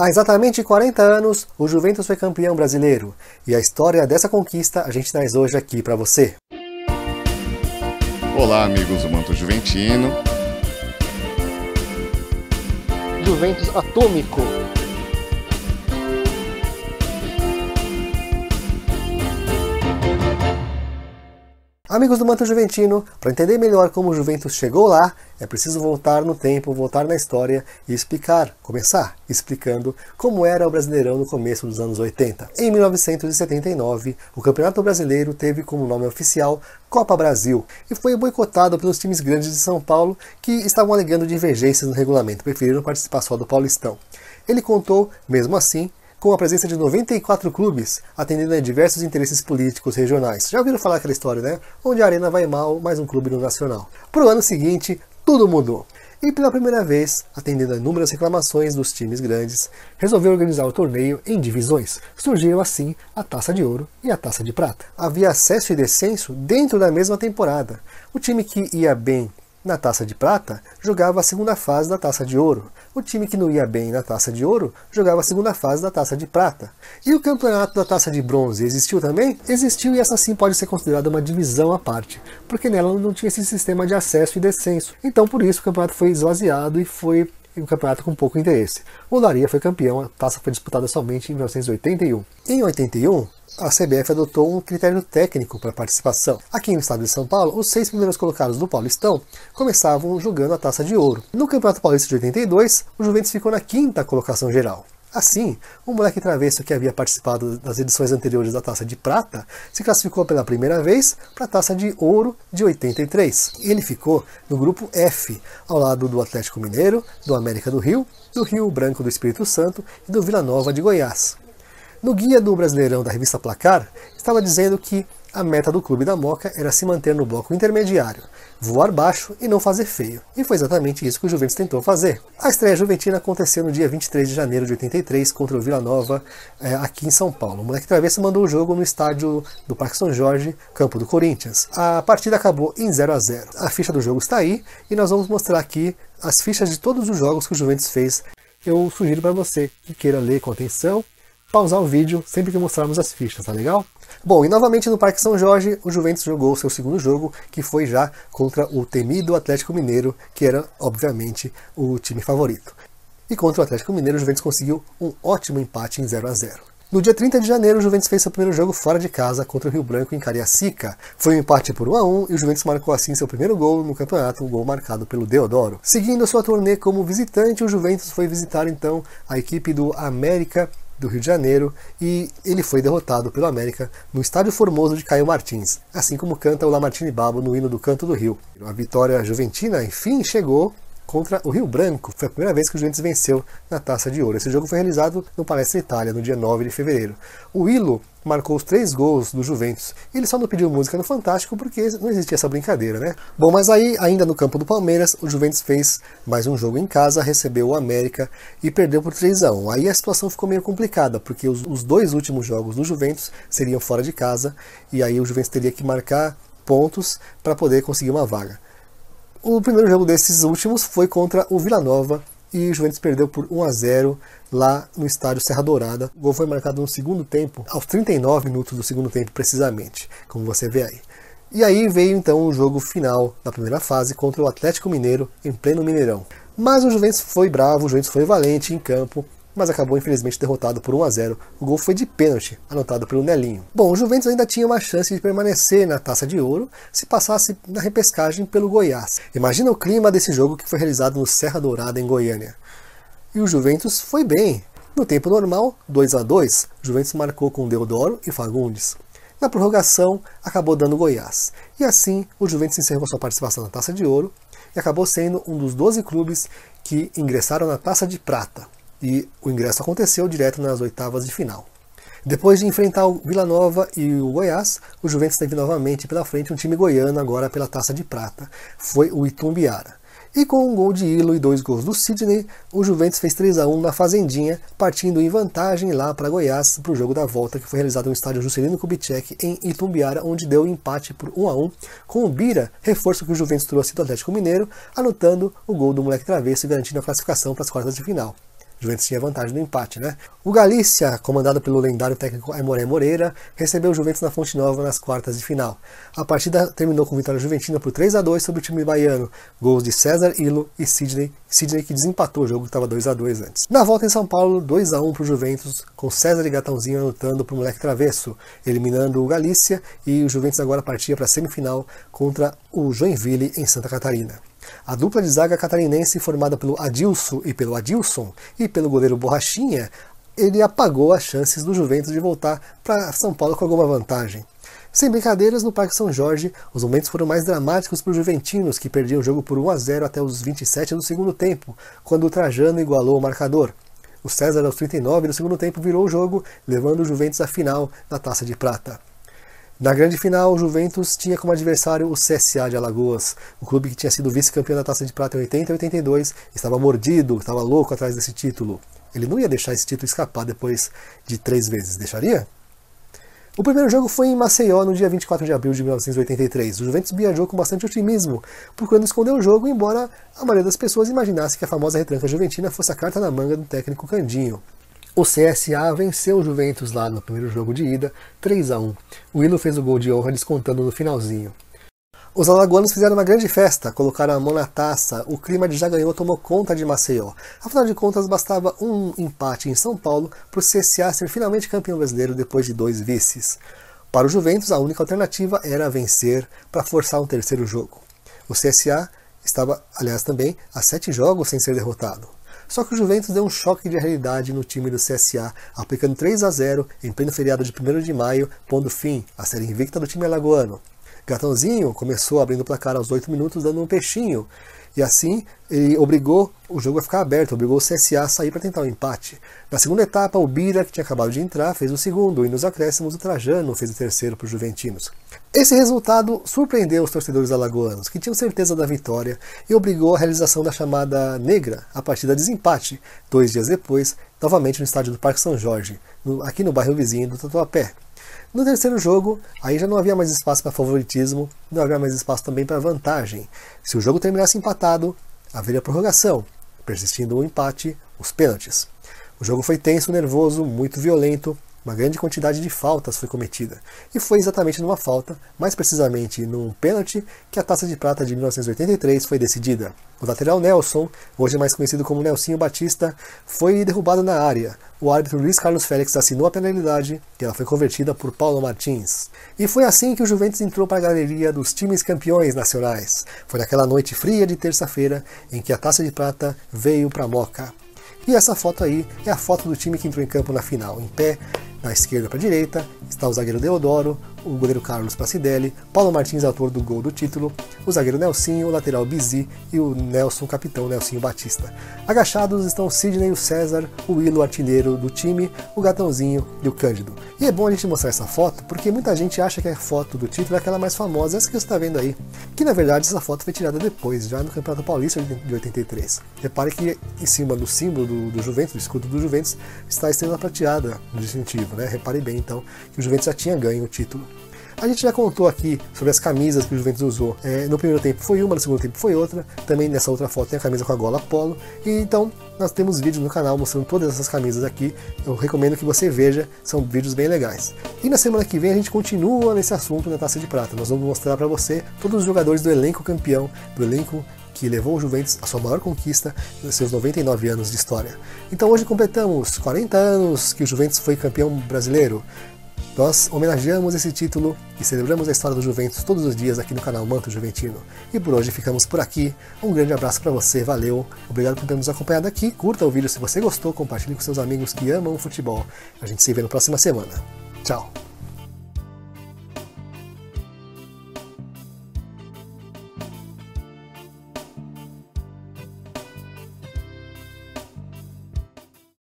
Há exatamente 40 anos, o Juventus foi campeão brasileiro, e a história dessa conquista a gente traz hoje aqui para você. Olá, amigos do Manto Juventino. Juventus Atômico. Amigos do Manto Juventino, para entender melhor como o Juventus chegou lá, é preciso voltar no tempo, voltar na história e explicar, começar explicando como era o Brasileirão no começo dos anos 80. Em 1979, o Campeonato Brasileiro teve como nome oficial Copa Brasil e foi boicotado pelos times grandes de São Paulo que estavam alegando divergências no regulamento, preferiram participar só do Paulistão. Ele contou, mesmo assim, com a presença de 94 clubes, atendendo a diversos interesses políticos regionais. Já ouviram falar aquela história, né? Onde a arena vai mal, mais um clube no Nacional. Para o ano seguinte, tudo mudou e pela primeira vez, atendendo a inúmeras reclamações dos times grandes, resolveu organizar o torneio em divisões. Surgiram assim a Taça de Ouro e a Taça de Prata. Havia acesso e descenso dentro da mesma temporada. O time que ia bem na taça de prata jogava a segunda fase da taça de ouro. O time que não ia bem na taça de ouro jogava a segunda fase da taça de prata. E o campeonato da taça de bronze existiu também? Existiu e essa sim pode ser considerada uma divisão à parte, porque nela não tinha esse sistema de acesso e descenso. Então por isso o campeonato foi esvaziado e foi em um campeonato com pouco interesse. O Laria foi campeão, a taça foi disputada somente em 1981. Em 81, a CBF adotou um critério técnico para participação. Aqui no estado de São Paulo, os seis primeiros colocados do Paulistão começavam jogando a taça de ouro. No Campeonato Paulista de 82, o Juventus ficou na quinta colocação geral. Assim, o moleque travesso que havia participado das edições anteriores da Taça de Prata se classificou pela primeira vez para a Taça de Ouro de 83. Ele ficou no grupo F, ao lado do Atlético Mineiro, do América do Rio, do Rio Branco do Espírito Santo e do Vila Nova de Goiás. No guia do Brasileirão da revista Placar, estava dizendo que a meta do clube da Moca era se manter no bloco intermediário, voar baixo e não fazer feio. E foi exatamente isso que o Juventus tentou fazer. A estreia juventina aconteceu no dia 23 de janeiro de 83 contra o Vila Nova, é, aqui em São Paulo. O moleque travessa mandou o jogo no estádio do Parque São Jorge, campo do Corinthians. A partida acabou em 0 a 0 A ficha do jogo está aí e nós vamos mostrar aqui as fichas de todos os jogos que o Juventus fez. Eu sugiro para você que queira ler com atenção, pausar o vídeo sempre que mostrarmos as fichas, tá legal? Bom, e novamente no Parque São Jorge, o Juventus jogou seu segundo jogo, que foi já contra o temido Atlético Mineiro, que era, obviamente, o time favorito. E contra o Atlético Mineiro, o Juventus conseguiu um ótimo empate em 0 a 0 No dia 30 de janeiro, o Juventus fez seu primeiro jogo fora de casa contra o Rio Branco em Cariacica. Foi um empate por 1 a 1 e o Juventus marcou assim seu primeiro gol no campeonato, um gol marcado pelo Deodoro. Seguindo sua turnê como visitante, o Juventus foi visitar então a equipe do América do Rio de Janeiro e ele foi derrotado pelo América no Estádio Formoso de Caio Martins, assim como canta o Lamartine Babo no hino do Canto do Rio. A vitória juventina enfim chegou contra o Rio Branco. Foi a primeira vez que o Juventus venceu na Taça de Ouro. Esse jogo foi realizado no Palestra Itália, no dia 9 de fevereiro. O Ilo marcou os três gols do Juventus. Ele só não pediu música no Fantástico porque não existia essa brincadeira, né? Bom, mas aí, ainda no campo do Palmeiras, o Juventus fez mais um jogo em casa, recebeu o América e perdeu por 3 a 1 Aí a situação ficou meio complicada, porque os, os dois últimos jogos do Juventus seriam fora de casa, e aí o Juventus teria que marcar pontos para poder conseguir uma vaga. O primeiro jogo desses últimos foi contra o Vila Nova e o Juventus perdeu por 1 a 0 lá no estádio Serra Dourada. O gol foi marcado no segundo tempo, aos 39 minutos do segundo tempo precisamente, como você vê aí. E aí veio então o jogo final da primeira fase contra o Atlético Mineiro em pleno Mineirão. Mas o Juventus foi bravo, o Juventus foi valente em campo mas acabou infelizmente derrotado por 1 a 0. O gol foi de pênalti, anotado pelo Nelinho. Bom, o Juventus ainda tinha uma chance de permanecer na Taça de Ouro se passasse na repescagem pelo Goiás. Imagina o clima desse jogo que foi realizado no Serra Dourada em Goiânia. E o Juventus foi bem. No tempo normal, 2 a 2, Juventus marcou com Deodoro e Fagundes. Na prorrogação, acabou dando Goiás. E assim, o Juventus encerrou sua participação na Taça de Ouro e acabou sendo um dos 12 clubes que ingressaram na Taça de Prata e o ingresso aconteceu direto nas oitavas de final. Depois de enfrentar o Vila Nova e o Goiás, o Juventus teve novamente pela frente um time goiano, agora pela taça de prata. Foi o Itumbiara. E com um gol de Ilo e dois gols do Sidney, o Juventus fez 3 a 1 na Fazendinha, partindo em vantagem lá para Goiás para o jogo da volta, que foi realizado no estádio Juscelino Kubitschek, em Itumbiara, onde deu empate por 1 a 1 com o Bira, reforço que o Juventus trouxe do Atlético Mineiro, anotando o gol do moleque travesso e garantindo a classificação para as quartas de final. Juventus tinha vantagem no empate, né? O Galícia, comandado pelo lendário técnico Aimoré Moreira, recebeu o Juventus na Fonte Nova nas quartas de final. A partida terminou com vitória juventina por 3 a 2 sobre o time baiano, gols de César, Ilo e Sidney, Sidney que desempatou o jogo que estava 2 a 2 antes. Na volta em São Paulo, 2 a 1 para o Juventus, com César e Gatãozinho anotando para o moleque travesso, eliminando o Galícia e o Juventus agora partia para a semifinal contra o Joinville em Santa Catarina. A dupla de zaga catarinense, formada pelo Adilson e pelo Adilson e pelo goleiro Borrachinha, ele apagou as chances do Juventus de voltar para São Paulo com alguma vantagem. Sem brincadeiras, no Parque São Jorge, os momentos foram mais dramáticos para os juventinos, que perdiam o jogo por 1 a 0 até os 27 do segundo tempo, quando o Trajano igualou o marcador. O César, aos 39 do segundo tempo, virou o jogo, levando o Juventus à final da Taça de Prata. Na grande final, o Juventus tinha como adversário o CSA de Alagoas, o clube que tinha sido vice-campeão da Taça de Prata em 80 e 82, estava mordido, estava louco atrás desse título. Ele não ia deixar esse título escapar depois de três vezes, deixaria? O primeiro jogo foi em Maceió, no dia 24 de abril de 1983. O Juventus viajou com bastante otimismo, procurando esconder o jogo, embora a maioria das pessoas imaginasse que a famosa retranca juventina fosse a carta na manga do técnico Candinho. O CSA venceu o Juventus lá no primeiro jogo de ida, 3 a 1 O Hilo fez o gol de honra descontando no finalzinho. Os alagoanos fizeram uma grande festa, colocaram a mão na taça, o clima de já ganhou tomou conta de Maceió. Afinal de contas, bastava um empate em São Paulo para o CSA ser finalmente campeão brasileiro depois de dois vices. Para o Juventus, a única alternativa era vencer para forçar um terceiro jogo. O CSA estava, aliás, também a sete jogos sem ser derrotado. Só que o Juventus deu um choque de realidade no time do CSA, aplicando 3 a 0 em pleno feriado de 1 de maio, pondo fim à série invicta do time alagoano. Gatãozinho começou abrindo o placar aos 8 minutos, dando um peixinho, e assim ele obrigou o jogo a ficar aberto, obrigou o CSA a sair para tentar o um empate. Na segunda etapa, o Bira, que tinha acabado de entrar, fez o segundo, e nos acréscimos o Trajano fez o terceiro para os Juventinos. Esse resultado surpreendeu os torcedores alagoanos, que tinham certeza da vitória, e obrigou a realização da chamada negra, a partir da desempate, dois dias depois, novamente no estádio do Parque São Jorge, no, aqui no bairro vizinho do Tatuapé. No terceiro jogo, aí já não havia mais espaço para favoritismo, não havia mais espaço também para vantagem. Se o jogo terminasse empatado, haveria prorrogação, persistindo o um empate, os pênaltis. O jogo foi tenso, nervoso, muito violento, uma grande quantidade de faltas foi cometida, e foi exatamente numa falta, mais precisamente num pênalti, que a Taça de Prata de 1983 foi decidida. O lateral Nelson, hoje mais conhecido como Nelsinho Batista, foi derrubado na área. O árbitro Luiz Carlos Félix assinou a penalidade e ela foi convertida por Paulo Martins. E foi assim que o Juventus entrou para a galeria dos times campeões nacionais. Foi naquela noite fria de terça-feira em que a Taça de Prata veio para Moca. E essa foto aí é a foto do time que entrou em campo na final, em pé, da esquerda para a direita está o zagueiro Deodoro, o goleiro Carlos Pracidelli, Paulo Martins, autor do gol do título, o zagueiro Nelsinho, o lateral Bizi e o Nelson, o capitão Nelsinho Batista. Agachados estão o Sidney, o César, o Willo, artilheiro do time, o Gatãozinho e o Cândido. E é bom a gente mostrar essa foto porque muita gente acha que a foto do título é aquela mais famosa, essa que você está vendo aí, que na verdade essa foto foi tirada depois, já no Campeonato Paulista de 83. Repare que em cima do símbolo do, do Juventus, do escudo do Juventus, está a estrela prateada no distintivo, né? Repare bem então que o Juventus já tinha ganho o título. A gente já contou aqui sobre as camisas que o Juventus usou. É, no primeiro tempo foi uma, no segundo tempo foi outra. Também nessa outra foto tem a camisa com a gola polo. E então nós temos vídeos no canal mostrando todas essas camisas aqui. Eu recomendo que você veja, são vídeos bem legais. E na semana que vem a gente continua nesse assunto da Taça de Prata. Nós vamos mostrar para você todos os jogadores do elenco campeão, do elenco que levou o Juventus à sua maior conquista nos seus 99 anos de história. Então hoje completamos 40 anos que o Juventus foi campeão brasileiro. Nós homenageamos esse título e celebramos a história do Juventus todos os dias aqui no canal Manto Juventino. E por hoje ficamos por aqui. Um grande abraço para você, valeu. Obrigado por ter nos acompanhado aqui. Curta o vídeo se você gostou, compartilhe com seus amigos que amam o futebol. A gente se vê na próxima semana. Tchau.